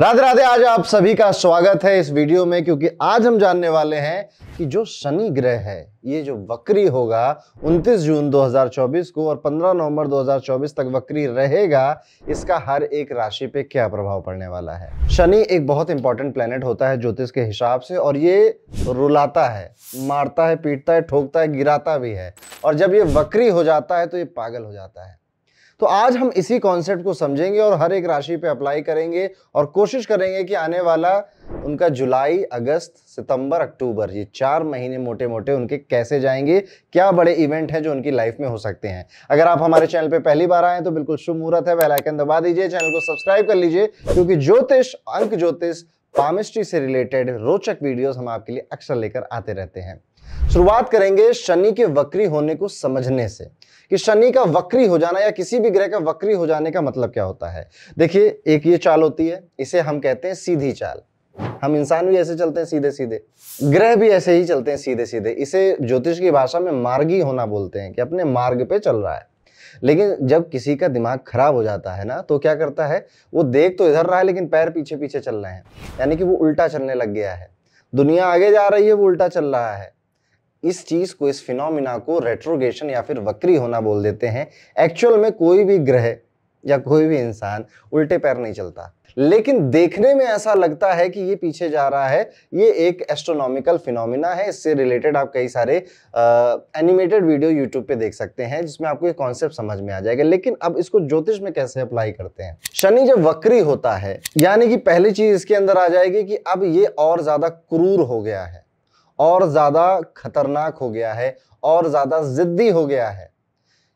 राधे राधे आज आप सभी का स्वागत है इस वीडियो में क्योंकि आज हम जानने वाले हैं कि जो शनि ग्रह है ये जो वक्री होगा 29 जून 2024 को और 15 नवंबर 2024 तक वक्री रहेगा इसका हर एक राशि पे क्या प्रभाव पड़ने वाला है शनि एक बहुत इंपॉर्टेंट प्लेनेट होता है ज्योतिष के हिसाब से और ये रुलाता है मारता है पीटता है ठोकता है गिराता भी है और जब ये वक्री हो जाता है तो ये पागल हो जाता है तो आज हम इसी कॉन्सेप्ट को समझेंगे और हर एक राशि पे अप्लाई करेंगे और कोशिश करेंगे कि आने वाला उनका जुलाई अगस्त सितंबर अक्टूबर ये चार महीने मोटे मोटे उनके कैसे जाएंगे क्या बड़े इवेंट हैं जो उनकी लाइफ में हो सकते हैं अगर आप हमारे चैनल पे पहली बार आए तो बिल्कुल शुभ मुहूर्त है बेल आइकन दबा दीजिए चैनल को सब्सक्राइब कर लीजिए क्योंकि ज्योतिष अंक ज्योतिष पामिस्ट्री से रिलेटेड रोचक वीडियोज हम आपके लिए अक्सर लेकर आते रहते हैं शुरुआत करेंगे शनि के वक्री होने को समझने से कि शनि का वक्री हो जाना या किसी भी ग्रह का वक्री हो जाने का मतलब क्या होता है देखिए एक ये चाल होती है इसे हम कहते हैं सीधी चाल हम इंसान भी ऐसे चलते हैं सीधे सीधे ग्रह भी ऐसे ही चलते हैं सीधे सीधे इसे ज्योतिष की भाषा में मार्गी होना बोलते हैं कि अपने मार्ग पे चल रहा है लेकिन जब किसी का दिमाग खराब हो जाता है ना तो क्या करता है वो देख तो इधर रहा है लेकिन पैर पीछे पीछे चल रहे हैं यानी कि वो उल्टा चलने लग गया है दुनिया आगे जा रही है वो उल्टा चल रहा है इस चीज को इस फिनोमिना को रेट्रोगेशन या फिर वक्री होना बोल देते हैं एक्चुअल में कोई भी ग्रह या कोई भी इंसान उल्टे पैर नहीं चलता लेकिन देखने में ऐसा लगता है कि ये पीछे जा रहा है ये एक एस्ट्रोनॉमिकल फिनोमिना है इससे रिलेटेड आप कई सारे एनिमेटेड वीडियो यूट्यूब पे देख सकते हैं जिसमें आपको ये कॉन्सेप्ट समझ में आ जाएगा लेकिन अब इसको ज्योतिष में कैसे अप्लाई करते हैं शनि जब वक्री होता है यानी कि पहली चीज इसके अंदर आ जाएगी कि अब ये और ज्यादा क्रूर हो गया है और ज़्यादा खतरनाक हो गया है और ज़्यादा ज़िद्दी हो गया है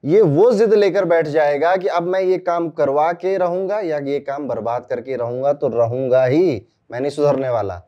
ये वो ज़िद लेकर बैठ जाएगा कि अब मैं ये काम करवा के रहूँगा या ये काम बर्बाद करके रहूँगा तो रहूँगा ही मैं नहीं सुधरने वाला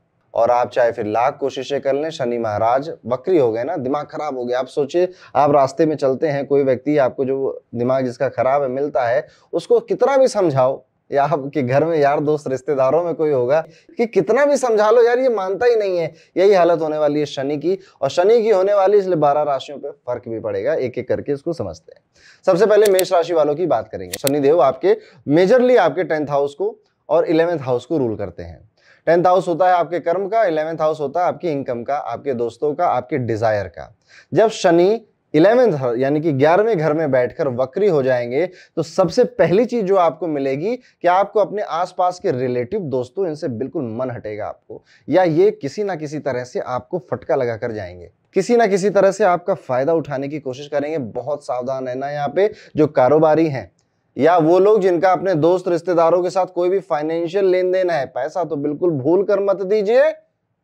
और आप चाहे फिर लाख कोशिशें कर लें शनि महाराज बकरी हो गए ना दिमाग खराब हो गया आप सोचिए आप रास्ते में चलते हैं कोई व्यक्ति आपको जो दिमाग जिसका खराब है मिलता है उसको कितना भी समझाओ या आपके घर में यार दोस्त रिश्तेदारों में कोई होगा कि कितना भी समझा लो यार ये मानता ही नहीं है यही हालत होने वाली है शनि की और शनि की होने वाली इसलिए बारह राशियों पर फर्क भी पड़ेगा एक एक करके इसको समझते हैं सबसे पहले मेष राशि वालों की बात करेंगे शनिदेव आपके मेजरली आपके टेंथ हाउस को और इलेवेंथ हाउस को रूल करते हैं टेंथ हाउस होता है आपके कर्म का इलेवेंथ हाउस होता है आपकी इनकम का आपके दोस्तों का आपके डिजायर का जब शनि इलेवेंथ यानी कि ग्यारहवें घर में बैठकर वक्री हो जाएंगे तो सबसे पहली चीज जो आपको मिलेगी कि आपको अपने आसपास के रिलेटिव दोस्तों इनसे बिल्कुल मन हटेगा आपको या ये किसी ना किसी तरह से आपको फटका लगा कर जाएंगे किसी ना किसी तरह से आपका फ़ायदा उठाने की कोशिश करेंगे बहुत सावधान रहना यहाँ पे जो कारोबारी हैं या वो लोग जिनका अपने दोस्त रिश्तेदारों के साथ कोई भी फाइनेंशियल लेन देन है पैसा तो बिल्कुल भूल कर मत दीजिए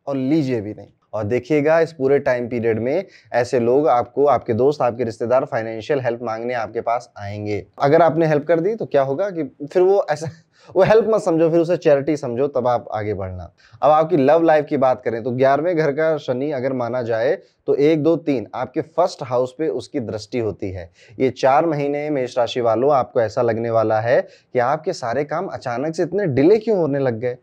और लीजिए भी नहीं और देखिएगा इस पूरे टाइम पीरियड में ऐसे लोग आपको आपके दोस्त आपके रिश्तेदार फाइनेंशियल हेल्प मांगने आपके पास आएंगे अगर आपने हेल्प कर दी तो क्या होगा कि फिर वो ऐसा वो हेल्प मत समझो फिर उसे चैरिटी समझो तब आप आगे बढ़ना अब आपकी लव लाइफ की बात करें तो ग्यारहवें घर का शनि अगर माना जाए तो एक दो तीन आपके फर्स्ट हाउस पे उसकी दृष्टि होती है ये चार महीने मेष राशि वालों आपको ऐसा लगने वाला है कि आपके सारे काम अचानक से इतने डिले क्यों होने लग गए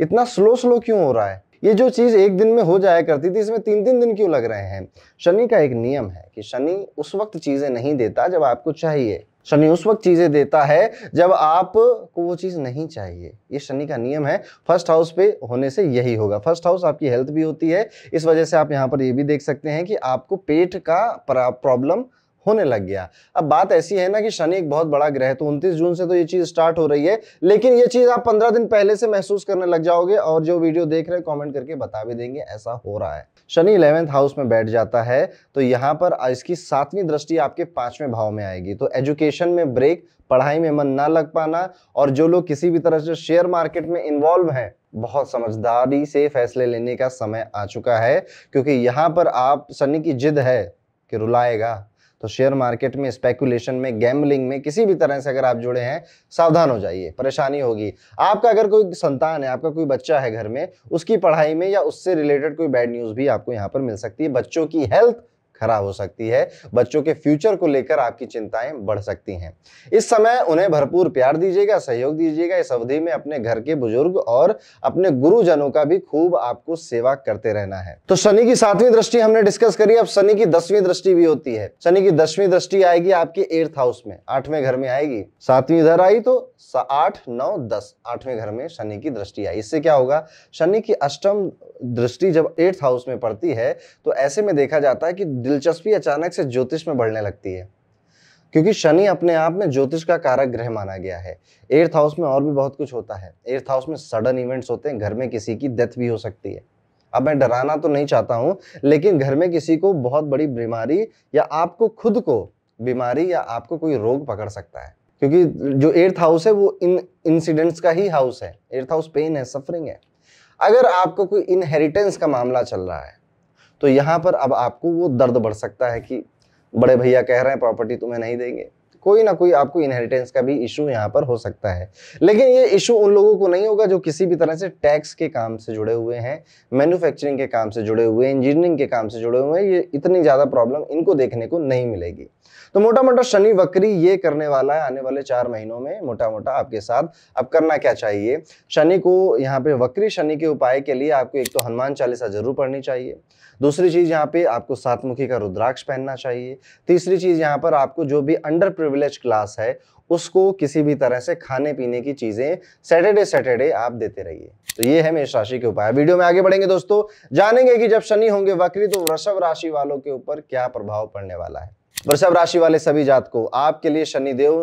इतना स्लो स्लो क्यों हो रहा है ये जो चीज़ एक दिन में हो जाया करती थी इसमें तीन तीन दिन क्यों लग रहे हैं शनि का एक नियम है कि शनि उस वक्त चीज़ें नहीं देता जब आपको चाहिए शनि उस वक्त चीज़ें देता है जब आपको वो चीज़ नहीं चाहिए ये शनि का नियम है फर्स्ट हाउस पे होने से यही होगा फर्स्ट हाउस आपकी हेल्थ भी होती है इस वजह से आप यहाँ पर ये भी देख सकते हैं कि आपको पेट का प्रॉब्लम होने लग गया अब बात ऐसी है ना कि शनि एक बहुत बड़ा ग्रह तो 29 जून से तो ये चीज़ स्टार्ट हो रही है लेकिन ये चीज़ आप 15 दिन पहले से महसूस करने लग जाओगे और जो वीडियो देख रहे हैं कमेंट करके बता भी देंगे ऐसा हो रहा है शनि इलेवेंथ हाउस में बैठ जाता है तो यहाँ पर इसकी सातवीं दृष्टि आपके पांचवें भाव में आएगी तो एजुकेशन में ब्रेक पढ़ाई में मन ना लग पाना और जो लोग किसी भी तरह से शेयर मार्केट में इन्वॉल्व हैं बहुत समझदारी से फैसले लेने का समय आ चुका है क्योंकि यहाँ पर आप शनि की जिद है कि रुलाएगा तो शेयर मार्केट में स्पेकुलेशन में गैम्बलिंग में किसी भी तरह से अगर आप जुड़े हैं सावधान हो जाइए परेशानी होगी आपका अगर कोई संतान है आपका कोई बच्चा है घर में उसकी पढ़ाई में या उससे रिलेटेड कोई बैड न्यूज़ भी आपको यहाँ पर मिल सकती है बच्चों की हेल्थ खराब हो सकती है बच्चों के फ्यूचर को लेकर आपकी चिंताएं बढ़ सकती हैं इस समय उन्हें भरपूर प्यार दीजिएगा सहयोग दीजिएगा इस अवधि में अपने घर के बुजुर्ग और अपने गुरुजनों का भी खूब आपको सेवा करते रहना है तो शनि की सातवीं दृष्टि हमने डिस्कस करी अब शनि की दसवीं दृष्टि भी होती है शनि की दसवीं दृष्टि आएगी आपके एर्थ हाउस में आठवें घर में आएगी सातवीं इधर आई तो आठ नौ दस आठवें घर में शनि की दृष्टि आई इससे क्या होगा शनि की अष्टम दृष्टि जब एर्थ हाउस में पड़ती है तो ऐसे में देखा जाता है कि दिलचस्पी अचानक से ज्योतिष में बढ़ने लगती है क्योंकि शनि अपने आप में ज्योतिष का कारक ग्रह माना गया है एर्थ हाउस में और भी बहुत कुछ होता है एर्थ हाउस में सडन इवेंट्स होते हैं घर में किसी की डेथ भी हो सकती है अब मैं डराना तो नहीं चाहता हूँ लेकिन घर में किसी को बहुत बड़ी बीमारी या आपको खुद को बीमारी या आपको कोई रोग पकड़ सकता है क्योंकि जो एर्थ हाउस है वो इन इंसिडेंट्स का ही हाउस है एर्थ हाउस पेन है सफरिंग है अगर आपको कोई इनहेरिटेंस का मामला चल रहा है तो यहाँ पर अब आपको वो दर्द बढ़ सकता है कि बड़े भैया कह रहे हैं प्रॉपर्टी तुम्हें नहीं देंगे कोई ना कोई आपको इनहेरिटेंस का भी इशू यहाँ पर हो सकता है लेकिन ये इशू उन लोगों को नहीं होगा जो किसी भी तरह से टैक्स के काम से जुड़े हुए हैं मैन्युफैक्चरिंग के काम से जुड़े हुए हैं इंजीनियरिंग के काम से जुड़े हुए हैं ये इतनी ज़्यादा प्रॉब्लम इनको देखने को नहीं मिलेगी तो मोटा मोटा शनि वक्री ये करने वाला है आने वाले चार महीनों में मोटा मोटा आपके साथ अब करना क्या चाहिए शनि को यहाँ पे वक्री शनि के उपाय के लिए आपको एक तो हनुमान चालीसा जरूर पढ़नी चाहिए दूसरी चीज़ यहाँ पे आपको सातमुखी का रुद्राक्ष पहनना चाहिए तीसरी चीज़ यहाँ पर आपको जो भी अंडर प्रिविलेज क्लास है उसको किसी भी तरह से खाने पीने की चीज़ें सैटरडे सैटरडे आप देते रहिए तो ये है मेष राशि के उपाय वीडियो में आगे बढ़ेंगे दोस्तों जानेंगे कि जब शनि होंगे वक्री तो वृषभ राशि वालों के ऊपर क्या प्रभाव पड़ने वाला है वृषभ राशि वाले सभी जात को आपके लिए शनिदेव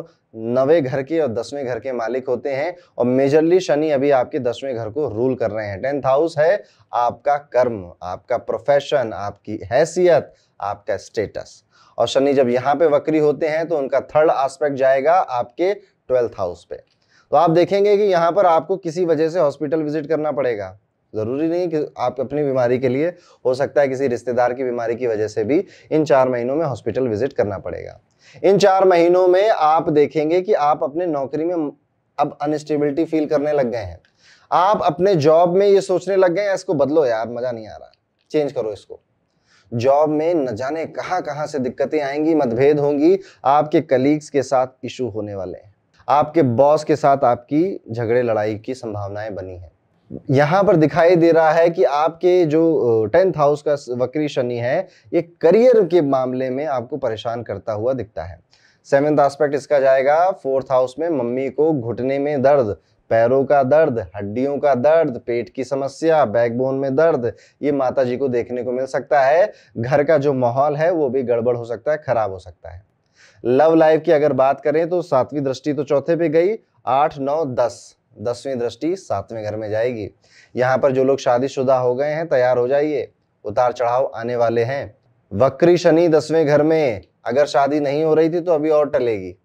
नवे घर के और दसवें घर के मालिक होते हैं और मेजरली शनि अभी आपके दसवें घर को रूल कर रहे हैं टेंथ हाउस है आपका कर्म आपका प्रोफेशन आपकी हैसियत आपका स्टेटस और शनि जब यहाँ पे वक्री होते हैं तो उनका थर्ड आस्पेक्ट जाएगा आपके ट्वेल्थ हाउस पे तो आप देखेंगे कि यहाँ पर आपको किसी वजह से हॉस्पिटल विजिट करना पड़ेगा ज़रूरी नहीं कि आप अपनी बीमारी के लिए हो सकता है किसी रिश्तेदार की बीमारी की वजह से भी इन चार महीनों में हॉस्पिटल विजिट करना पड़ेगा इन चार महीनों में आप देखेंगे कि आप अपने नौकरी में अब अनस्टेबिलिटी फील करने लग गए हैं आप अपने जॉब में ये सोचने लग गए हैं इसको बदलो यार मज़ा नहीं आ रहा चेंज करो इसको जॉब में न जाने कहां कहां से दिक्कतें आएंगी मतभेद होंगी आपके कलीग्स के साथ इशू होने वाले हैं आपके बॉस के साथ आपकी झगड़े लड़ाई की संभावनाएं बनी हैं यहाँ पर दिखाई दे रहा है कि आपके जो टेंथ हाउस का वक्री शनि है ये करियर के मामले में आपको परेशान करता हुआ दिखता है सेवेंथ आस्पेक्ट इसका जाएगा फोर्थ हाउस में मम्मी को घुटने में दर्द पैरों का दर्द हड्डियों का दर्द पेट की समस्या बैकबोन में दर्द ये माता जी को देखने को मिल सकता है घर का जो माहौल है वो भी गड़बड़ हो सकता है खराब हो सकता है लव लाइफ की अगर बात करें तो सातवीं दृष्टि तो चौथे पे गई आठ नौ दस दसवीं दृष्टि सातवें घर में जाएगी यहाँ पर जो लोग शादीशुदा हो गए हैं तैयार हो जाइए उतार चढ़ाव आने वाले हैं वक्री शनि दसवें घर में अगर शादी नहीं हो रही थी तो अभी और टलेगी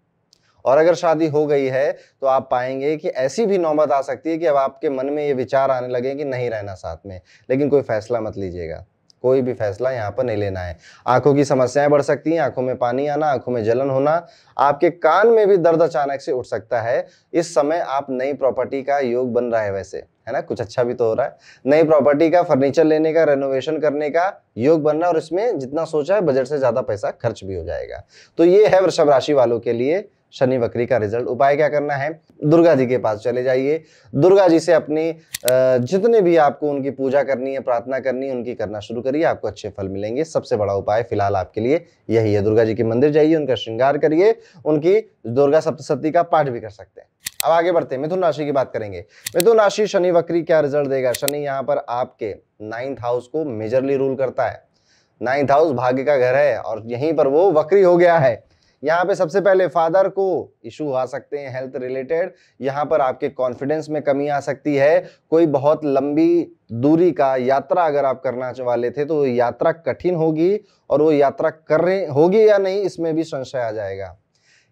और अगर शादी हो गई है तो आप पाएंगे कि ऐसी भी नौबत आ सकती है कि अब आपके मन में ये विचार आने लगे कि नहीं रहना साथ में लेकिन कोई फैसला मत लीजिएगा कोई भी फैसला यहाँ पर नहीं लेना है आंखों की समस्याएं बढ़ सकती हैं आंखों में पानी आना आंखों में जलन होना आपके कान में भी दर्द अचानक से उठ सकता है इस समय आप नई प्रॉपर्टी का योग बन रहा है वैसे है ना कुछ अच्छा भी तो हो रहा है नई प्रॉपर्टी का फर्नीचर लेने का रेनोवेशन करने का योग बन रहा है और इसमें जितना सोचा है बजट से ज़्यादा पैसा खर्च भी हो जाएगा तो ये है वृषभ राशि वालों के लिए शनि वक्री का रिजल्ट उपाय क्या करना है दुर्गा जी के पास चले जाइए दुर्गा जी से अपनी जितने भी आपको उनकी पूजा करनी है प्रार्थना करनी है उनकी करना शुरू करिए आपको अच्छे फल मिलेंगे सबसे बड़ा उपाय फिलहाल आपके लिए यही है दुर्गा जी के मंदिर जाइए उनका श्रृंगार करिए उनकी दुर्गा सप्तशती का पाठ भी कर सकते हैं अब आगे बढ़ते हैं मिथुन राशि की बात करेंगे मिथुन राशि शनि वक्री क्या रिजल्ट देगा शनि यहाँ पर आपके नाइन्थ हाउस को मेजरली रूल करता है नाइन्थ हाउस भाग्य का घर है और यहीं पर वो वक्री हो गया है यहाँ पे सबसे पहले फादर को इशू आ सकते हैं हेल्थ रिलेटेड यहाँ पर आपके कॉन्फिडेंस में कमी आ सकती है कोई बहुत लंबी दूरी का यात्रा अगर आप करना वाले थे तो यात्रा कठिन होगी और वो यात्रा कर रहे होगी या नहीं इसमें भी संशय आ जाएगा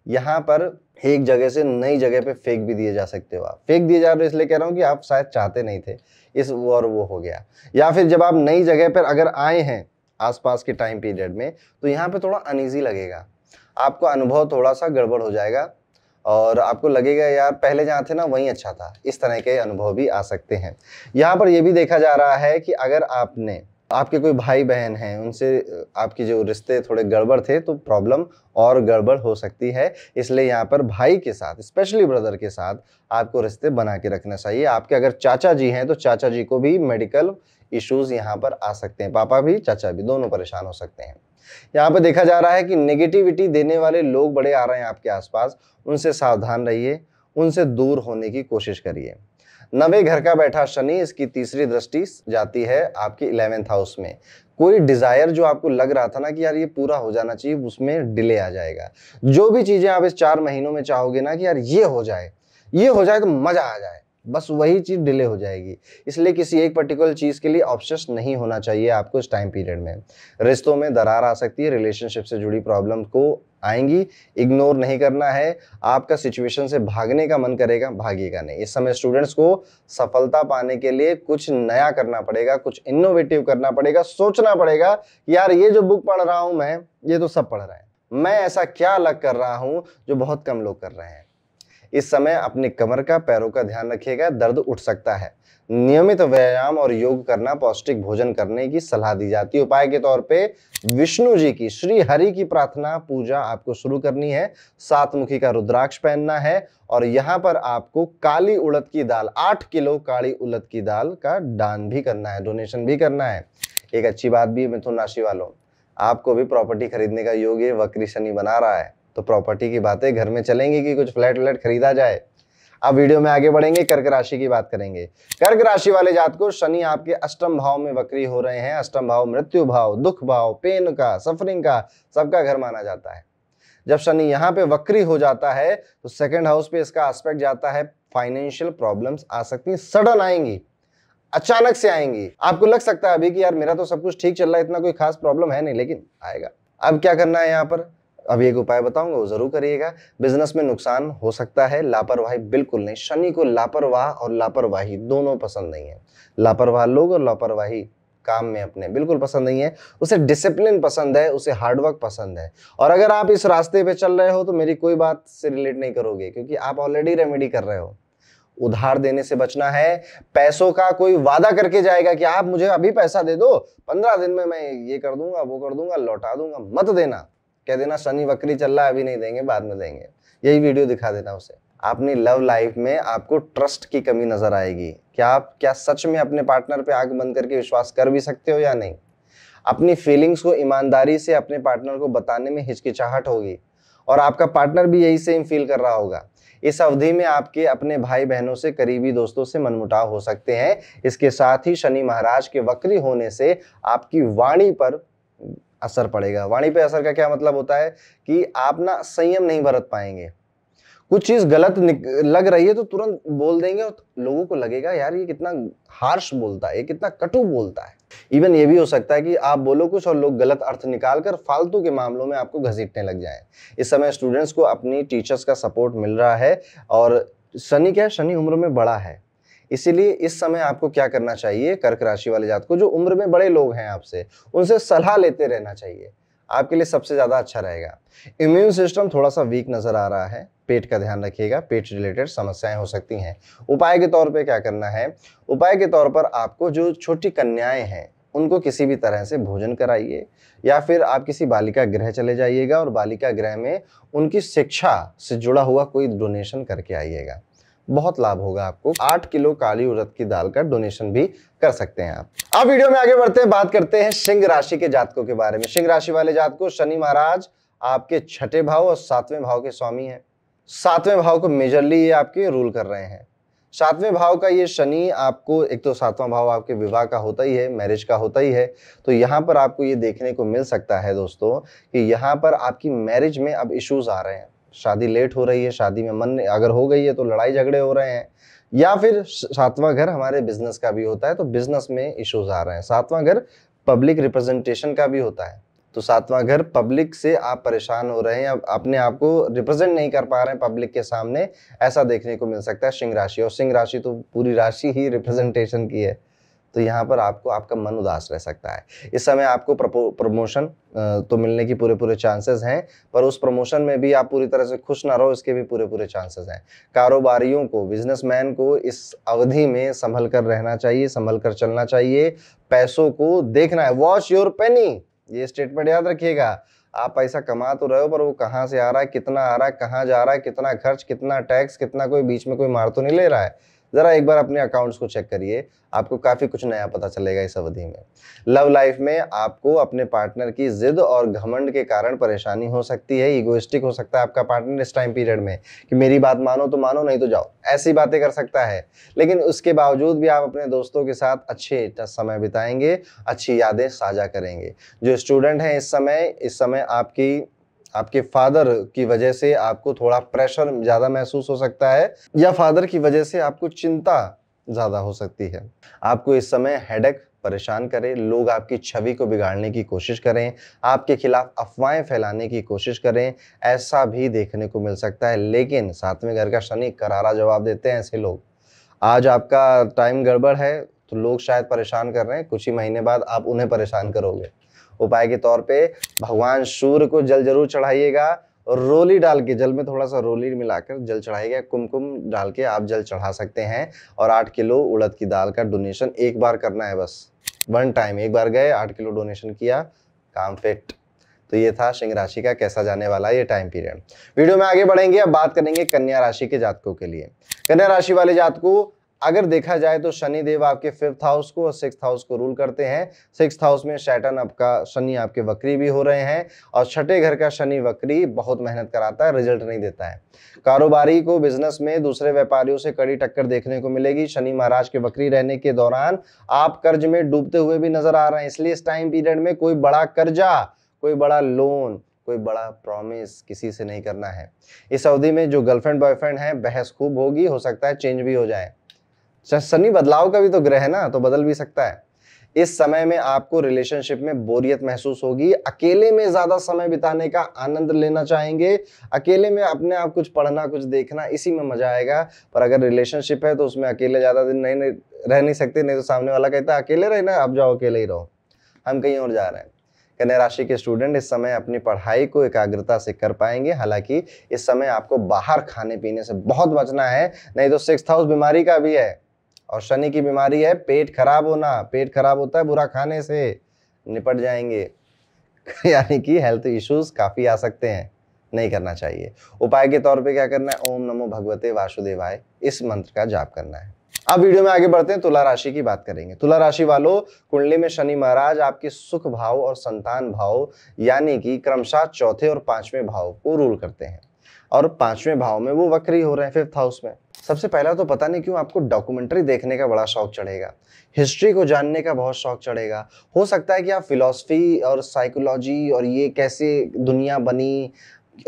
यहाँ पर एक जगह से नई जगह पे फेंक भी दिए जा सकते हो आप फेंक दिए जा रहे हो इसलिए कह रहा हूँ कि आप शायद चाहते नहीं थे इस वो और वो हो गया या फिर जब आप नई जगह पर अगर आए हैं आसपास के टाइम पीरियड में तो यहाँ पे थोड़ा अनईजी लगेगा आपका अनुभव थोड़ा सा गड़बड़ हो जाएगा और आपको लगेगा यार पहले जहाँ थे ना वहीं अच्छा था इस तरह के अनुभव भी आ सकते हैं यहाँ पर यह भी देखा जा रहा है कि अगर आपने आपके कोई भाई बहन हैं उनसे आपके जो रिश्ते थोड़े गड़बड़ थे तो प्रॉब्लम और गड़बड़ हो सकती है इसलिए यहाँ पर भाई के साथ स्पेशली ब्रदर के साथ आपको रिश्ते बना के रखना चाहिए आपके अगर चाचा जी हैं तो चाचा जी को भी मेडिकल इश्यूज़ यहाँ पर आ सकते हैं पापा भी चाचा भी दोनों परेशान हो सकते हैं यहाँ पर देखा जा रहा है कि नेगेटिविटी देने वाले लोग बड़े आ रहे हैं आपके आसपास उनसे सावधान रहिए उनसे दूर होने की कोशिश करिए नवे घर का बैठा शनि इसकी तीसरी दृष्टि जाती है आपकी इलेवेंथ हाउस में कोई डिज़ायर जो आपको लग रहा था ना कि यार ये पूरा हो जाना चाहिए उसमें डिले आ जाएगा जो भी चीज़ें आप इस चार महीनों में चाहोगे ना कि यार ये हो जाए ये हो जाए तो मज़ा आ जाए बस वही चीज़ डिले हो जाएगी इसलिए किसी एक पर्टिकुलर चीज़ के लिए ऑप्शन नहीं होना चाहिए आपको इस टाइम पीरियड में रिश्तों में दरार आ सकती है रिलेशनशिप से जुड़ी प्रॉब्लम को आएंगी इग्नोर नहीं करना है आपका सिचुएशन से भागने का मन करेगा भागेगा नहीं इस समय स्टूडेंट्स को सफलता पाने के लिए कुछ नया करना पड़ेगा कुछ इनोवेटिव करना पड़ेगा सोचना पड़ेगा कि यार ये जो बुक पढ़ रहा हूँ मैं ये तो सब पढ़ रहे हैं मैं ऐसा क्या अलग कर रहा हूँ जो बहुत कम लोग कर रहे हैं इस समय अपने कमर का पैरों का ध्यान रखिएगा दर्द उठ सकता है नियमित व्यायाम और योग करना पौष्टिक भोजन करने की सलाह दी जाती है उपाय के तौर पे विष्णु जी की श्री हरि की प्रार्थना पूजा आपको शुरू करनी है सात मुखी का रुद्राक्ष पहनना है और यहाँ पर आपको काली उड़द की दाल आठ किलो काली उड़द की दाल का दान भी करना है डोनेशन भी करना है एक अच्छी बात भी मिथुन राशि वालों आपको भी प्रॉपर्टी खरीदने का योग वक्री शनि बना रहा है तो प्रॉपर्टी की बातें घर में चलेंगी कि कुछ फ्लैट व्लैट खरीदा जाए अब वीडियो में आगे बढ़ेंगे कर्क राशि की बात करेंगे कर्क राशि वाले जात को शनि आपके अष्टम भाव में वक्री हो रहे हैं अष्टम भाव मृत्यु भाव दुख भाव पेन का सफरिंग का सबका घर माना जाता है जब शनि यहाँ पे वक्री हो जाता है तो सेकेंड हाउस पे इसका एस्पेक्ट जाता है फाइनेंशियल प्रॉब्लम्स आ सकती हैं सडन आएंगी अचानक से आएंगी आपको लग सकता है अभी कि यार मेरा तो सब कुछ ठीक चल रहा है इतना कोई खास प्रॉब्लम है नहीं लेकिन आएगा अब क्या करना है यहाँ पर अब एक उपाय बताऊंगा वो जरूर करिएगा बिजनेस में नुकसान हो सकता है लापरवाही बिल्कुल नहीं शनि को लापरवाह और लापरवाही दोनों पसंद नहीं है लापरवाह लोग और लापरवाही काम में अपने बिल्कुल पसंद नहीं है उसे डिसिप्लिन पसंद है उसे हार्डवर्क पसंद है और अगर आप इस रास्ते पे चल रहे हो तो मेरी कोई बात से रिलेट नहीं करोगे क्योंकि आप ऑलरेडी रेमेडी कर रहे हो उधार देने से बचना है पैसों का कोई वादा करके जाएगा कि आप मुझे अभी पैसा दे दो पंद्रह दिन में मैं ये कर दूंगा वो कर दूंगा लौटा दूंगा मत देना कह देना शनि वक्री चल रहा है अभी नहीं देंगे बाद में देंगे यही वीडियो दिखा देना उसे अपनी लव लाइफ में आपको ट्रस्ट की कमी नजर आएगी क्या आप क्या सच में अपने पार्टनर पे आग बंद करके विश्वास कर भी सकते हो या नहीं अपनी फीलिंग्स को ईमानदारी से अपने पार्टनर को बताने में हिचकिचाहट होगी और आपका पार्टनर भी यही सेम फील कर रहा होगा इस अवधि में आपके अपने भाई बहनों से करीबी दोस्तों से मनमुटाव हो सकते हैं इसके साथ ही शनि महाराज के वक्री होने से आपकी वाणी पर असर पड़ेगा वाणी पे असर का क्या मतलब होता है कि आप ना संयम नहीं बरत पाएंगे कुछ चीज गलत लग रही है तो तुरंत बोल देंगे और लोगों को लगेगा यार ये कितना हार्श बोलता है ये कितना कटु बोलता है इवन ये भी हो सकता है कि आप बोलो कुछ और लोग गलत अर्थ निकाल कर फालतू के मामलों में आपको घसीटने लग जाए इस समय स्टूडेंट्स को अपनी टीचर्स का सपोर्ट मिल रहा है और शनि क्या शनि उम्र में बड़ा है इसीलिए इस समय आपको क्या करना चाहिए कर्क राशि वाले जात को जो उम्र में बड़े लोग हैं आपसे उनसे सलाह लेते रहना चाहिए आपके लिए सबसे ज़्यादा अच्छा रहेगा इम्यून सिस्टम थोड़ा सा वीक नज़र आ रहा है पेट का ध्यान रखिएगा पेट रिलेटेड समस्याएं हो सकती हैं उपाय के तौर पे क्या करना है उपाय के तौर पर आपको जो छोटी कन्याएं हैं उनको किसी भी तरह से भोजन कराइए या फिर आप किसी बालिका गृह चले जाइएगा और बालिका गृह में उनकी शिक्षा से जुड़ा हुआ कोई डोनेशन करके आइएगा बहुत लाभ होगा आपको आठ किलो काली उड़द की दाल का डोनेशन भी कर सकते हैं आप अब वीडियो में आगे बढ़ते हैं बात करते हैं सिंह राशि के जातकों के बारे में सिंह राशि वाले जातकों शनि महाराज आपके छठे भाव और सातवें भाव के स्वामी हैं सातवें भाव को मेजरली ये आपके रूल कर रहे हैं सातवें भाव का ये शनि आपको एक तो सातवां भाव आपके विवाह का होता ही है मैरिज का होता ही है तो यहाँ पर आपको ये देखने को मिल सकता है दोस्तों कि यहाँ पर आपकी मैरिज में अब इश्यूज आ रहे हैं शादी लेट हो रही है शादी में मन अगर हो गई है तो लड़ाई झगड़े हो रहे हैं या फिर सातवां घर हमारे बिजनेस का भी होता है तो बिजनेस में इश्यूज आ रहे हैं सातवां घर पब्लिक रिप्रेजेंटेशन का भी होता है तो सातवां घर पब्लिक से आप परेशान हो रहे हैं आप अपने आप को रिप्रेजेंट नहीं कर पा रहे हैं पब्लिक के सामने ऐसा देखने को मिल सकता है सिंह राशि और सिंह राशि तो पूरी राशि ही रिप्रेजेंटेशन की है तो यहाँ पर आपको आपका मन उदास रह सकता है इस समय आपको प्रमोशन तो मिलने की पूरे पूरे चांसेस हैं पर उस प्रमोशन में भी आप पूरी तरह से खुश ना रहो इसके भी पूरे पूरे चांसेस हैं कारोबारियों को बिजनेसमैन को इस अवधि में संभल कर रहना चाहिए संभल कर चलना चाहिए पैसों को देखना है वॉश योर पेनी ये स्टेटमेंट याद रखिएगा आप पैसा कमा तो रहे हो पर वो कहाँ से आ रहा है कितना आ रहा है कहाँ जा रहा है कितना खर्च कितना टैक्स कितना कोई बीच में कोई मार तो नहीं ले रहा है ज़रा एक बार अपने अकाउंट्स को चेक करिए आपको काफ़ी कुछ नया पता चलेगा इस अवधि में लव लाइफ में आपको अपने पार्टनर की जिद और घमंड के कारण परेशानी हो सकती है इगोइस्टिक हो सकता है आपका पार्टनर इस टाइम पीरियड में कि मेरी बात मानो तो मानो नहीं तो जाओ ऐसी बातें कर सकता है लेकिन उसके बावजूद भी आप अपने दोस्तों के साथ अच्छे समय बिताएंगे अच्छी यादें साझा करेंगे जो स्टूडेंट हैं इस समय इस समय आपकी आपके फादर की वजह से आपको थोड़ा प्रेशर ज़्यादा महसूस हो सकता है या फादर की वजह से आपको चिंता ज़्यादा हो सकती है आपको इस समय हेडेक परेशान करें लोग आपकी छवि को बिगाड़ने की कोशिश करें आपके खिलाफ अफवाहें फैलाने की कोशिश करें ऐसा भी देखने को मिल सकता है लेकिन सातवें घर का शनि करारा जवाब देते हैं ऐसे लोग आज आपका टाइम गड़बड़ है तो लोग शायद परेशान कर रहे हैं कुछ ही महीने बाद आप उन्हें परेशान करोगे उपाय के तौर पे भगवान सूर्य को जल जरूर चढ़ाइएगा और रोली डाल के जल में थोड़ा सा रोली मिलाकर जल चढ़ाइएगा कुमकुम डाल के आप जल चढ़ा सकते हैं और आठ किलो उड़द की दाल का डोनेशन एक बार करना है बस वन टाइम एक बार गए आठ किलो डोनेशन किया काम फिट तो ये था सिंह राशि का कैसा जाने वाला ये टाइम पीरियड वीडियो में आगे बढ़ेंगे अब बात करेंगे कन्या राशि के जातकों के लिए कन्या राशि वाले जातकों अगर देखा जाए तो शनि देव आपके फिफ्थ हाउस को और सिक्स हाउस को रूल करते हैं सिक्स हाउस में शैटन आपका शनि आपके वक्री भी हो रहे हैं और छठे घर का शनि वक्री बहुत मेहनत कराता है रिजल्ट नहीं देता है कारोबारी को बिजनेस में दूसरे व्यापारियों से कड़ी टक्कर देखने को मिलेगी शनि महाराज के वक्री रहने के दौरान आप कर्ज में डूबते हुए भी नजर आ रहे हैं इसलिए इस टाइम पीरियड में कोई बड़ा कर्जा कोई बड़ा लोन कोई बड़ा प्रॉमिस किसी से नहीं करना है इस अवधि में जो गर्लफ्रेंड बॉयफ्रेंड है बहस खूब होगी हो सकता है चेंज भी हो जाए शनि बदलाव का भी तो ग्रह है ना तो बदल भी सकता है इस समय में आपको रिलेशनशिप में बोरियत महसूस होगी अकेले में ज्यादा समय बिताने का आनंद लेना चाहेंगे अकेले में अपने आप कुछ पढ़ना कुछ देखना इसी में मजा आएगा पर अगर रिलेशनशिप है तो उसमें अकेले ज्यादा दिन नहीं, नहीं रह नहीं सकते नहीं तो सामने वाला कहता है अकेले रहना आप जाओ अकेले ही रहो हम कहीं और जा रहे हैं कन्या राशि के स्टूडेंट इस समय अपनी पढ़ाई को एकाग्रता से कर पाएंगे हालांकि इस समय आपको बाहर खाने पीने से बहुत बचना है नहीं तो सिक्स हाउस बीमारी का भी है और शनि की बीमारी है पेट खराब होना पेट खराब होता है बुरा खाने से निपट जाएंगे यानी कि हेल्थ इश्यूज काफ़ी आ सकते हैं नहीं करना चाहिए उपाय के तौर पे क्या करना है ओम नमो भगवते वासुदेवाय इस मंत्र का जाप करना है अब वीडियो में आगे बढ़ते हैं तुला राशि की बात करेंगे तुला राशि वालों कुंडली में शनि महाराज आपके सुख भाव और संतान भाव यानी कि क्रमशः चौथे और पांचवें भाव को रूल करते हैं और पांचवें भाव में वो वक्री हो रहे हैं फिफ्थ हाउस में सबसे पहला तो पता नहीं क्यों आपको डॉक्यूमेंट्री देखने का बड़ा शौक चढ़ेगा हिस्ट्री को जानने का बहुत शौक चढ़ेगा हो सकता है कि आप फिलोसफी और साइकोलॉजी और ये कैसे दुनिया बनी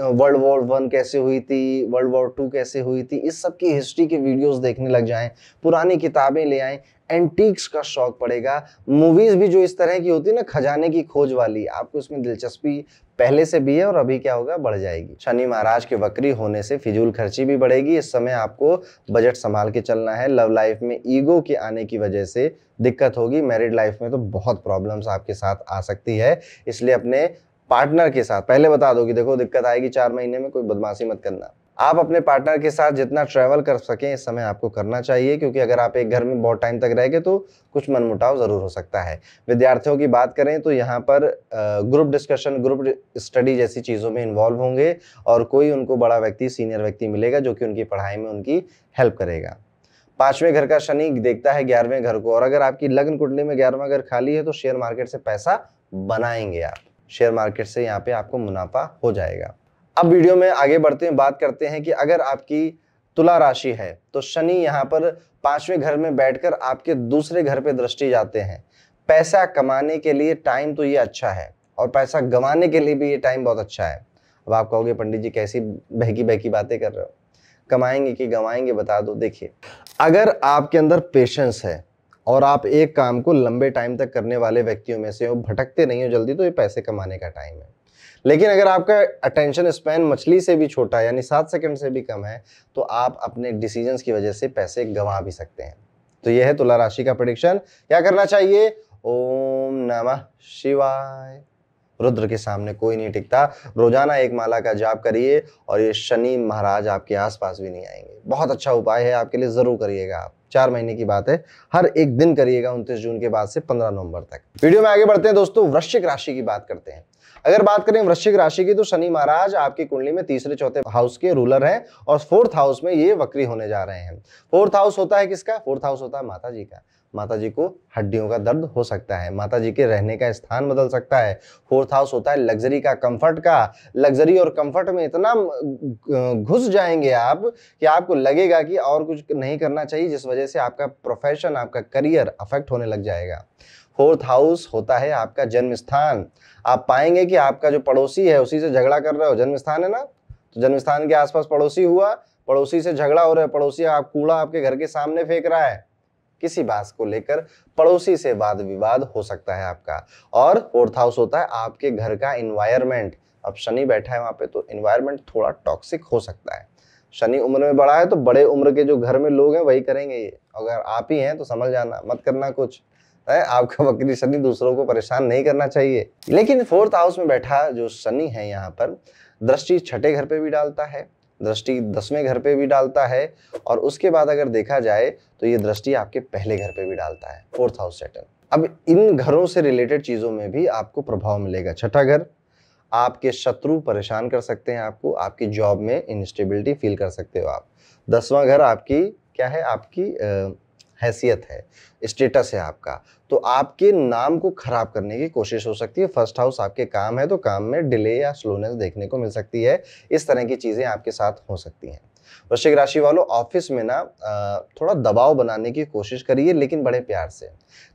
वर्ल्ड वॉर वन कैसे हुई थी वर्ल्ड वॉर टू कैसे हुई थी इस सब की हिस्ट्री के वीडियोस देखने लग जाएं पुरानी किताबें ले आएं एंटीक्स का शौक पड़ेगा मूवीज़ भी जो इस तरह की होती है ना खजाने की खोज वाली आपको इसमें दिलचस्पी पहले से भी है और अभी क्या होगा बढ़ जाएगी शनि महाराज के वक्री होने से फिजूल खर्ची भी बढ़ेगी इस समय आपको बजट संभाल के चलना है लव लाइफ में ईगो के आने की वजह से दिक्कत होगी मैरिड लाइफ में तो बहुत प्रॉब्लम्स आपके साथ आ सकती है इसलिए अपने पार्टनर के साथ पहले बता दो कि देखो दिक्कत आएगी चार महीने में कोई बदमाशी मत करना आप अपने पार्टनर के साथ जितना ट्रैवल कर सकें इस समय आपको करना चाहिए क्योंकि अगर आप एक घर में बहुत टाइम तक रह गए तो कुछ मनमुटाव ज़रूर हो सकता है विद्यार्थियों की बात करें तो यहाँ पर ग्रुप डिस्कशन ग्रुप स्टडी जैसी चीज़ों में इन्वॉल्व होंगे और कोई उनको बड़ा व्यक्ति सीनियर व्यक्ति मिलेगा जो कि उनकी पढ़ाई में उनकी हेल्प करेगा पांचवें घर का शनि देखता है ग्यारहवें घर को और अगर आपकी लग्न कुंडली में ग्यारहवा घर खाली है तो शेयर मार्केट से पैसा बनाएंगे आप शेयर मार्केट से यहाँ पे आपको मुनाफा हो जाएगा अब वीडियो में आगे बढ़ते हैं बात करते हैं कि अगर आपकी तुला राशि है तो शनि यहाँ पर पांचवें घर में बैठकर आपके दूसरे घर पे दृष्टि जाते हैं पैसा कमाने के लिए टाइम तो ये अच्छा है और पैसा गंवाने के लिए भी ये टाइम बहुत अच्छा है अब आप कहोगे पंडित जी कैसी बहकी बहकी बातें कर रहे हो कमाएंगे कि गंवाएंगे बता दो देखिए अगर आपके अंदर पेशेंस है और आप एक काम को लंबे टाइम तक करने वाले व्यक्तियों में से हो भटकते नहीं हो जल्दी तो ये पैसे कमाने का टाइम है लेकिन अगर आपका अटेंशन स्पैन मछली से भी छोटा यानी सात सेकंड से भी कम है तो आप अपने डिसीजंस की वजह से पैसे गंवा भी सकते हैं तो यह है तुला राशि का प्रडिक्शन क्या करना चाहिए ओम नमः शिवाय रुद्र के सामने कोई नहीं टिकता रोजाना एक माला का जाप करिए और ये शनि महाराज आपके आसपास भी नहीं आएंगे बहुत अच्छा उपाय है आपके लिए ज़रूर करिएगा आप चार महीने की बात है हर एक दिन करिएगा उनतीस जून के बाद से पंद्रह नवंबर तक वीडियो में आगे बढ़ते हैं दोस्तों वृश्चिक राशि की बात करते हैं अगर बात करें वृश्चिक राशि की तो शनि महाराज आपकी कुंडली में तीसरे चौथे हाउस के रूलर हैं और फोर्थ हाउस में ये वक्री होने जा रहे हैं फोर्थ हाउस होता है किसका फोर्थ हाउस होता है माता जी का माता जी को हड्डियों का दर्द हो सकता है माता जी के रहने का स्थान बदल सकता है फोर्थ हाउस होता है लग्जरी का कंफर्ट का लग्जरी और कंफर्ट में इतना घुस जाएंगे आप कि आपको लगेगा कि और कुछ नहीं करना चाहिए जिस वजह से आपका प्रोफेशन आपका करियर अफेक्ट होने लग जाएगा फोर्थ हाउस होता है आपका जन्म स्थान आप पाएंगे कि आपका जो पड़ोसी है उसी से झगड़ा कर रहे हो जन्म स्थान है ना तो जन्म स्थान के आसपास पड़ोसी हुआ पड़ोसी से झगड़ा हो रहा है पड़ोसी आप कूड़ा आपके घर के सामने फेंक रहा है किसी बात को लेकर पड़ोसी से वाद विवाद हो सकता है आपका और फोर्थ हाउस होता है आपके घर का इन्वायरमेंट अब शनि बैठा है वहां पे तो इन्वायरमेंट थोड़ा टॉक्सिक हो सकता है शनि उम्र में बड़ा है तो बड़े उम्र के जो घर में लोग हैं वही करेंगे ये अगर आप ही हैं तो समझ जाना मत करना कुछ है आपका वक्री शनि दूसरों को परेशान नहीं करना चाहिए लेकिन फोर्थ हाउस में बैठा जो शनि है यहाँ पर दृष्टि छठे घर पे भी डालता है दृष्टि दसवें घर पे भी डालता है और उसके बाद अगर देखा जाए तो ये दृष्टि आपके पहले घर पे भी डालता है फोर्थ हाउस सेटन अब इन घरों से रिलेटेड चीज़ों में भी आपको प्रभाव मिलेगा छठा घर आपके शत्रु परेशान कर सकते हैं आपको आपकी जॉब में इनस्टेबिलिटी फील कर सकते हो आप दसवां घर आपकी क्या है आपकी हैसियत है स्टेटस है आपका तो आपके नाम को खराब करने की कोशिश हो सकती है फर्स्ट हाउस आपके काम है तो काम में डिले या स्लोनेस देखने को मिल सकती है इस तरह की चीज़ें आपके साथ हो सकती हैं वृश्चिक राशि वालों ऑफिस में ना थोड़ा दबाव बनाने की कोशिश करिए लेकिन बड़े प्यार से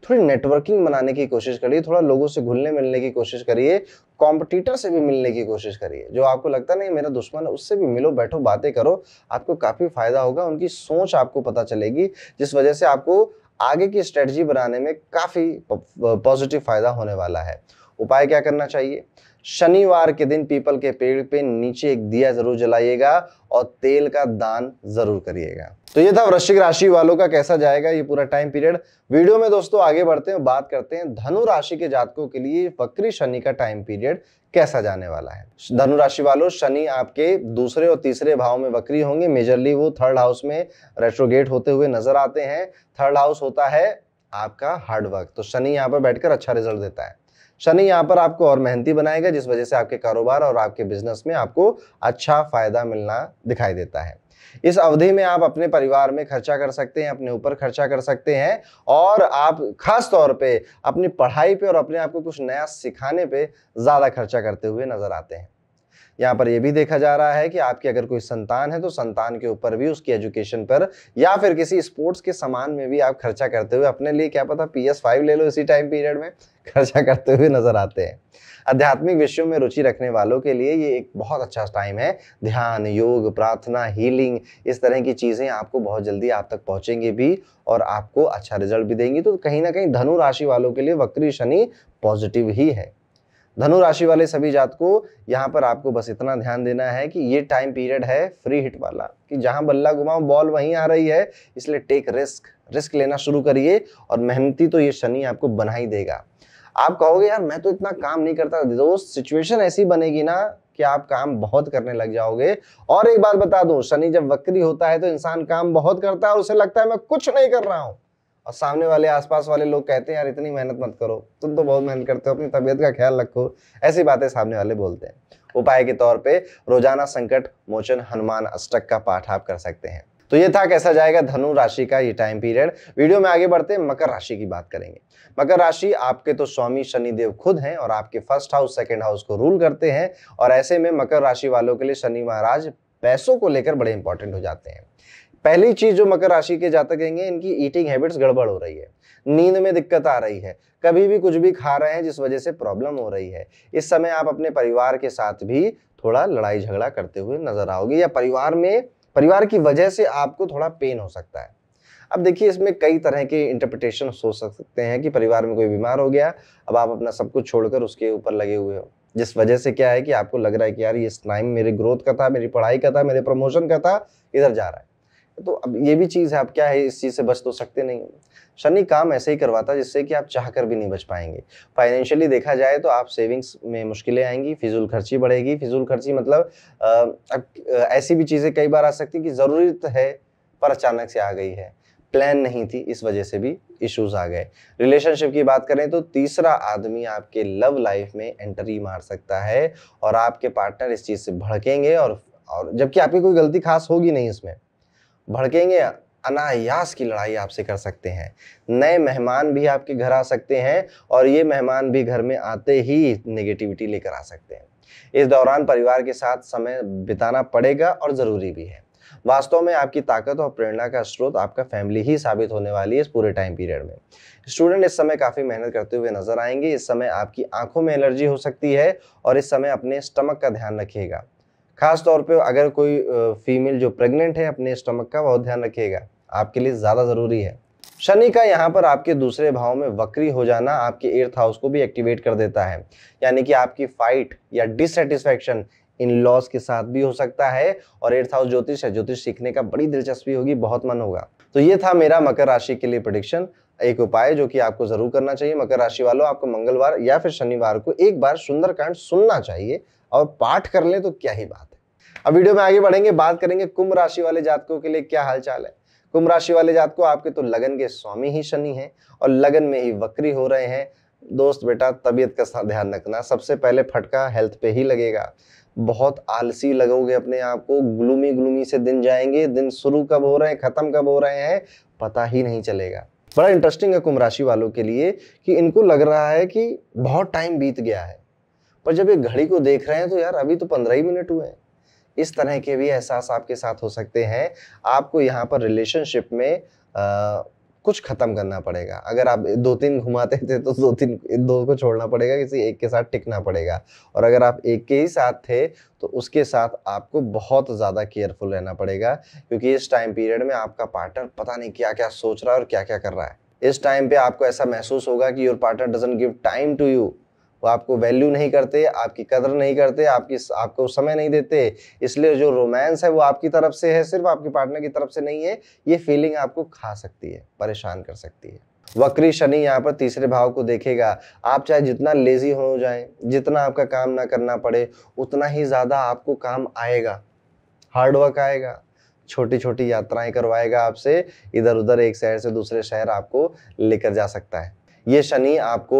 थोड़ी नेटवर्किंग बनाने की कोशिश करिए थोड़ा लोगों से घुलने मिलने की कोशिश करिए कॉम्पिटिटर से भी मिलने की कोशिश करिए जो आपको लगता नहीं मेरा दुश्मन है उससे भी मिलो बैठो बातें करो आपको काफ़ी फायदा होगा उनकी सोच आपको पता चलेगी जिस वजह से आपको आगे की स्ट्रेटजी बनाने में काफ़ी पॉजिटिव फायदा होने वाला है उपाय क्या करना चाहिए शनिवार के दिन पीपल के पेड़ पे नीचे एक दिया जरूर जलाइएगा और तेल का दान जरूर करिएगा तो ये था वृश्चिक राशि वालों का कैसा जाएगा ये पूरा टाइम पीरियड वीडियो में दोस्तों आगे बढ़ते हैं बात करते हैं धनु राशि के जातकों के लिए वक्री शनि का टाइम पीरियड कैसा जाने वाला है धनु राशि वालों शनि आपके दूसरे और तीसरे भाव में वक्री होंगे मेजरली वो थर्ड हाउस में रेट्रोगेट होते हुए नजर आते हैं थर्ड हाउस होता है आपका हार्डवर्क तो शनि यहाँ पर बैठकर अच्छा रिजल्ट देता है शनि यहाँ पर आपको और मेहनती बनाएगा जिस वजह से आपके कारोबार और आपके बिजनेस में आपको अच्छा फायदा मिलना दिखाई देता है इस अवधि में आप अपने परिवार में खर्चा कर सकते हैं अपने ऊपर खर्चा कर सकते हैं और आप खास तौर पे अपनी पढ़ाई पे और अपने आप को कुछ नया सिखाने पे ज़्यादा खर्चा करते हुए नज़र आते हैं यहाँ पर यह भी देखा जा रहा है कि आपकी अगर कोई संतान है तो संतान के ऊपर भी उसकी एजुकेशन पर या फिर किसी स्पोर्ट्स के सामान में भी आप खर्चा करते हुए अपने लिए क्या पता पी एस फाइव ले लो इसी टाइम पीरियड में खर्चा करते हुए नजर आते हैं आध्यात्मिक विषयों में रुचि रखने वालों के लिए ये एक बहुत अच्छा टाइम है ध्यान योग प्रार्थना हीलिंग इस तरह की चीज़ें आपको बहुत जल्दी आप तक पहुंचेंगे भी और आपको अच्छा रिजल्ट भी देंगी तो कहीं ना कहीं धनु राशि वालों के लिए वक्री शनि पॉजिटिव ही है धनु राशि वाले सभी जात को यहाँ पर आपको बस इतना ध्यान देना है कि ये टाइम पीरियड है फ्री हिट वाला कि जहाँ बल्ला घुमाओ बॉल वहीं आ रही है इसलिए टेक रिस्क रिस्क लेना शुरू करिए और मेहनती तो ये शनि आपको बना ही देगा आप कहोगे यार मैं तो इतना काम नहीं करता दोस्त सिचुएशन ऐसी बनेगी ना कि आप काम बहुत करने लग जाओगे और एक बात बता दूं शनि जब वक्री होता है तो इंसान काम बहुत करता है और उसे लगता है मैं कुछ नहीं कर रहा हूं और सामने वाले आसपास वाले लोग कहते हैं यार इतनी मेहनत मत करो तुम तो बहुत मेहनत करते हो अपनी तबीयत का ख्याल रखो ऐसी बातें सामने वाले बोलते हैं उपाय के तौर पे रोजाना संकट मोचन हनुमान अष्टक का पाठ आप कर सकते हैं तो ये था कैसा जाएगा धनु राशि का ये टाइम पीरियड वीडियो में आगे बढ़ते हैं मकर राशि की बात करेंगे मकर राशि आपके तो स्वामी शनिदेव खुद हैं और आपके फर्स्ट हाउस सेकेंड हाउस को रूल करते हैं और ऐसे में मकर राशि वालों के लिए शनि महाराज पैसों को लेकर बड़े इंपॉर्टेंट हो जाते हैं पहली चीज जो मकर राशि के जातक कहेंगे इनकी ईटिंग हैबिट्स गड़बड़ हो रही है नींद में दिक्कत आ रही है कभी भी कुछ भी खा रहे हैं जिस वजह से प्रॉब्लम हो रही है इस समय आप अपने परिवार के साथ भी थोड़ा लड़ाई झगड़ा करते हुए नजर आओगे या परिवार में परिवार की वजह से आपको थोड़ा पेन हो सकता है अब देखिए इसमें कई तरह के इंटरप्रिटेशन हो सकते हैं कि परिवार में कोई बीमार हो गया अब आप अपना सब कुछ छोड़कर उसके ऊपर लगे हुए हो जिस वजह से क्या है कि आपको लग रहा है कि यार ये टाइम मेरे ग्रोथ का था मेरी पढ़ाई का था मेरे प्रमोशन का था इधर जा रहा है तो अब ये भी चीज़ है आप क्या है इस चीज़ से बच तो सकते नहीं शनि काम ऐसे ही करवाता जिससे कि आप चाह कर भी नहीं बच पाएंगे फाइनेंशियली देखा जाए तो आप सेविंग्स में मुश्किलें आएंगी फिजूल खर्ची बढ़ेगी फिजूल खर्ची मतलब अब ऐसी भी चीज़ें कई बार आ सकती कि ज़रूरत है पर अचानक से आ गई है प्लान नहीं थी इस वजह से भी इश्यूज आ गए रिलेशनशिप की बात करें तो तीसरा आदमी आपके लव लाइफ में एंट्री मार सकता है और आपके पार्टनर इस चीज़ से भड़केंगे और और जबकि आपकी कोई गलती खास होगी नहीं इसमें भड़केंगे अनायास की लड़ाई आपसे कर सकते हैं नए मेहमान भी आपके घर आ सकते हैं और ये मेहमान भी घर में आते ही नेगेटिविटी लेकर आ सकते हैं इस दौरान परिवार के साथ समय बिताना पड़ेगा और ज़रूरी भी है वास्तव में आपकी ताकत और प्रेरणा का स्रोत आपका फैमिली ही साबित होने वाली है इस पूरे टाइम पीरियड में स्टूडेंट इस समय काफ़ी मेहनत करते हुए नजर आएंगे इस समय आपकी आंखों में एलर्जी हो सकती है और इस समय अपने स्टमक का ध्यान रखिएगा खास तौर पे अगर कोई फीमेल जो प्रेग्नेंट है अपने स्टमक का बहुत ध्यान रखिएगा आपके लिए ज़्यादा ज़रूरी है शनि का यहाँ पर आपके दूसरे भाव में वक्री हो जाना आपके एर्थ हाउस को भी एक्टिवेट कर देता है यानी कि आपकी फाइट या डिससेटिस्फैक्शन इन लॉस के साथ भी हो सकता है और एर्थ हाउस ज्योतिष है ज्योतिष सीखने का बड़ी दिलचस्पी होगी बहुत मन होगा तो ये था मेरा मकर राशि के लिए प्रडिक्शन एक उपाय जो कि आपको जरूर करना चाहिए मकर राशि वालों आपको मंगलवार या फिर शनिवार को एक बार सुंदरकांड सुनना चाहिए और पाठ कर ले तो क्या ही बात अब वीडियो में आगे बढ़ेंगे बात करेंगे कुंभ राशि वाले जातकों के लिए क्या हालचाल है कुंभ राशि वाले जातकों आपके तो लगन के स्वामी ही शनि हैं और लगन में ही वक्री हो रहे हैं दोस्त बेटा तबीयत का ध्यान रखना सबसे पहले फटका हेल्थ पे ही लगेगा बहुत आलसी लगोगे अपने आप को ग्लूमी ग्लूमी से दिन जाएंगे दिन शुरू कब हो रहे हैं ख़त्म कब हो रहे हैं पता ही नहीं चलेगा बड़ा इंटरेस्टिंग है कुंभ राशि वालों के लिए कि इनको लग रहा है कि बहुत टाइम बीत गया है पर जब ये घड़ी को देख रहे हैं तो यार अभी तो पंद्रह ही मिनट हुए हैं इस तरह के भी एहसास आपके साथ हो सकते हैं आपको यहाँ पर रिलेशनशिप में आ, कुछ ख़त्म करना पड़ेगा अगर आप दो तीन घुमाते थे तो दो तीन दो को छोड़ना पड़ेगा किसी एक के साथ टिकना पड़ेगा और अगर आप एक के ही साथ थे तो उसके साथ आपको बहुत ज़्यादा केयरफुल रहना पड़ेगा क्योंकि इस टाइम पीरियड में आपका पार्टनर पता नहीं क्या क्या सोच रहा है और क्या क्या कर रहा है इस टाइम पे आपको ऐसा महसूस होगा कि your partner doesn't give time to you वो आपको वैल्यू नहीं करते आपकी कदर नहीं करते आपकी आपको समय नहीं देते इसलिए जो रोमांस है वो आपकी तरफ से है सिर्फ आपकी पार्टनर की तरफ से नहीं है ये फीलिंग आपको खा सकती है परेशान कर सकती है वक्री शनि यहाँ पर तीसरे भाव को देखेगा आप चाहे जितना लेजी हो जाए जितना आपका काम ना करना पड़े उतना ही ज़्यादा आपको काम आएगा हार्डवर्क आएगा छोटी छोटी यात्राएं करवाएगा आपसे इधर उधर एक शहर से दूसरे शहर आपको लेकर जा सकता है ये शनि आपको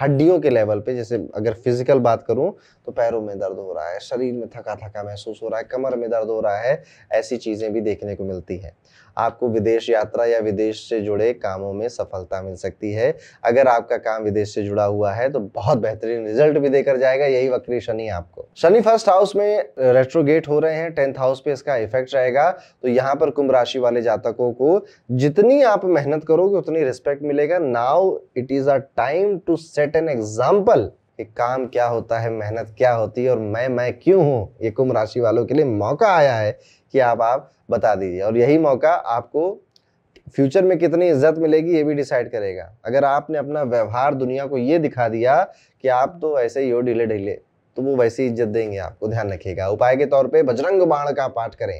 हड्डियों के लेवल पे जैसे अगर फिजिकल बात करूं तो पैरों में दर्द हो रहा है शरीर में थका थका महसूस हो रहा है कमर में दर्द हो रहा है ऐसी चीज़ें भी देखने को मिलती है आपको विदेश यात्रा या विदेश से जुड़े कामों में सफलता मिल सकती है अगर आपका काम विदेश से जुड़ा हुआ है तो बहुत बेहतरीन रिजल्ट भी देकर जाएगा यही वक्री शनि आपको शनि फर्स्ट हाउस में रेट्रोगेट हो रहे हैं टेंथ हाउस पे इसका इफेक्ट रहेगा तो यहाँ पर कुंभ राशि वाले जातकों को जितनी आप मेहनत करोगे उतनी रिस्पेक्ट मिलेगा now now it is a time to set an example कि काम क्या होता है मेहनत क्या होती है और मैं मैं क्यों हूँ ये कुंभ राशि वालों के लिए मौका आया है कि आप आप बता दीजिए और यही मौका आपको फ्यूचर में कितनी इज्जत मिलेगी ये भी डिसाइड करेगा अगर आपने अपना व्यवहार दुनिया को ये दिखा दिया कि आप तो ऐसे ही हो ढीले ढीले तो वो वैसी इज्जत देंगे आपको ध्यान रखिएगा उपाय के तौर पे बजरंग बाण का पाठ करें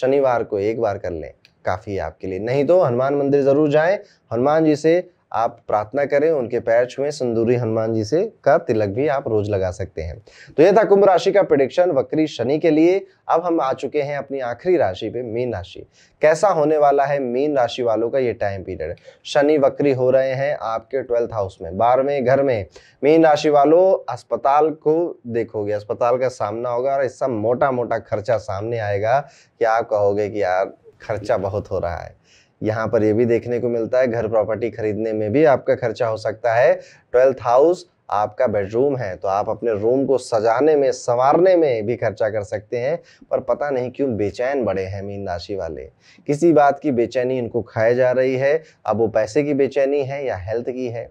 शनिवार को एक बार कर लें काफ़ी आपके लिए नहीं तो हनुमान मंदिर ज़रूर जाएं हनुमान जी से आप प्रार्थना करें उनके पैर छुएं सिंदूरी हनुमान जी से का तिलक भी आप रोज लगा सकते हैं तो यह था कुंभ राशि का प्रिडिक्शन वक्री शनि के लिए अब हम आ चुके हैं अपनी आखिरी राशि पे मीन राशि कैसा होने वाला है मीन राशि वालों का ये टाइम पीरियड शनि वक्री हो रहे हैं आपके ट्वेल्थ हाउस में बारहवें घर में मीन राशि वालों अस्पताल को देखोगे अस्पताल का सामना होगा और ऐसा मोटा मोटा खर्चा सामने आएगा कि आप कहोगे कि यार खर्चा बहुत हो रहा है यहाँ पर ये भी देखने को मिलता है घर प्रॉपर्टी खरीदने में भी आपका खर्चा हो सकता है ट्वेल्थ हाउस आपका बेडरूम है तो आप अपने रूम को सजाने में संवारने में भी खर्चा कर सकते हैं पर पता नहीं क्यों बेचैन बड़े हैं मीन राशि वाले किसी बात की बेचैनी इनको खाई जा रही है अब वो पैसे की बेचैनी है या हेल्थ की है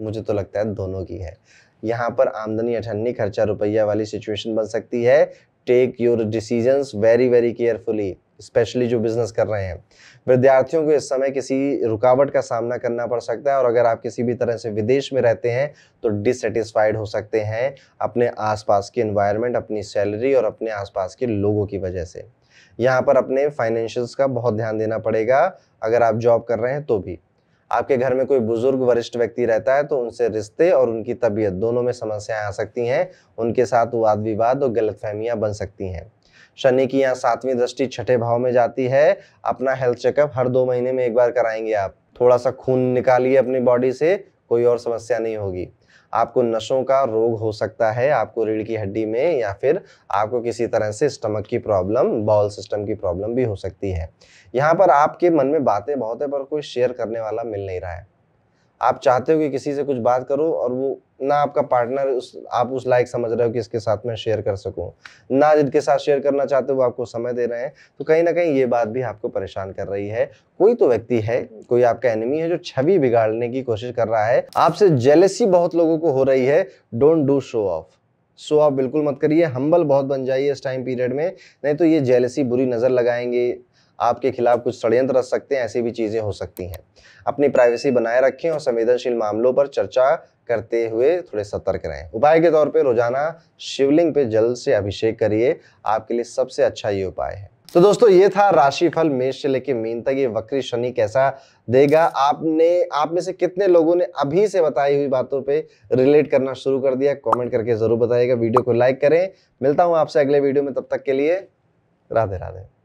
मुझे तो लगता है दोनों की है यहाँ पर आमदनी अठन्नी खर्चा रुपया वाली सिचुएशन बन सकती है take your decision very very carefully specially जो बिजनेस कर रहे हैं विद्यार्थियों को इस समय किसी रुकावट का सामना करना पड़ सकता है और अगर आप किसी भी तरह से विदेश में रहते हैं तो डिससेटिस्फाइड हो सकते हैं अपने आसपास के इन्वायरमेंट अपनी सैलरी और अपने आसपास के लोगों की वजह से यहाँ पर अपने फाइनेंशियल्स का बहुत ध्यान देना पड़ेगा अगर आप जॉब कर रहे हैं तो भी आपके घर में कोई बुजुर्ग वरिष्ठ व्यक्ति रहता है तो उनसे रिश्ते और उनकी तबीयत दोनों में समस्याएं आ सकती हैं उनके साथ वाद विवाद और गलतफहमियां बन सकती हैं शनि की यहाँ सातवीं दृष्टि छठे भाव में जाती है अपना हेल्थ चेकअप हर दो महीने में एक बार कराएंगे आप थोड़ा सा खून निकालिए अपनी बॉडी से कोई और समस्या नहीं होगी आपको नशों का रोग हो सकता है आपको रीढ़ की हड्डी में या फिर आपको किसी तरह से स्टमक की प्रॉब्लम बॉल सिस्टम की प्रॉब्लम भी हो सकती है यहाँ पर आपके मन में बातें बहुत है पर कोई शेयर करने वाला मिल नहीं रहा है आप चाहते हो कि किसी से कुछ बात करो और वो ना आपका पार्टनर उस आप उस लायक समझ रहे हो कि इसके साथ मैं शेयर कर सकूं ना जिनके साथ शेयर करना चाहते हो वो आपको समय दे रहे हैं तो कहीं ना कहीं ये बात भी आपको परेशान कर रही है कोई तो व्यक्ति है कोई आपका एनिमी है जो छवि बिगाड़ने की कोशिश कर रहा है आपसे जेलेसी बहुत लोगों को हो रही है don't do show off so आप बिल्कुल मत करिए हम्बल बहुत बन जाइए इस टाइम पीरियड में नहीं तो ये जेलसी बुरी नज़र लगाएंगे आपके खिलाफ कुछ षड्यंत्र रच सकते हैं ऐसी भी चीज़ें हो सकती हैं अपनी प्राइवेसी बनाए रखें और संवेदनशील मामलों पर चर्चा करते हुए थोड़े सतर्क रहें उपाय के तौर पर रोजाना शिवलिंग पे जल से अभिषेक करिए आपके लिए सबसे अच्छा ये उपाय है तो दोस्तों ये था राशिफल मेष से लेके मीन तक ये वक्री शनि कैसा देगा आपने आप में से कितने लोगों ने अभी से बताई हुई बातों पे रिलेट करना शुरू कर दिया कमेंट करके जरूर बताइएगा वीडियो को लाइक करें मिलता हूं आपसे अगले वीडियो में तब तक के लिए राधे राधे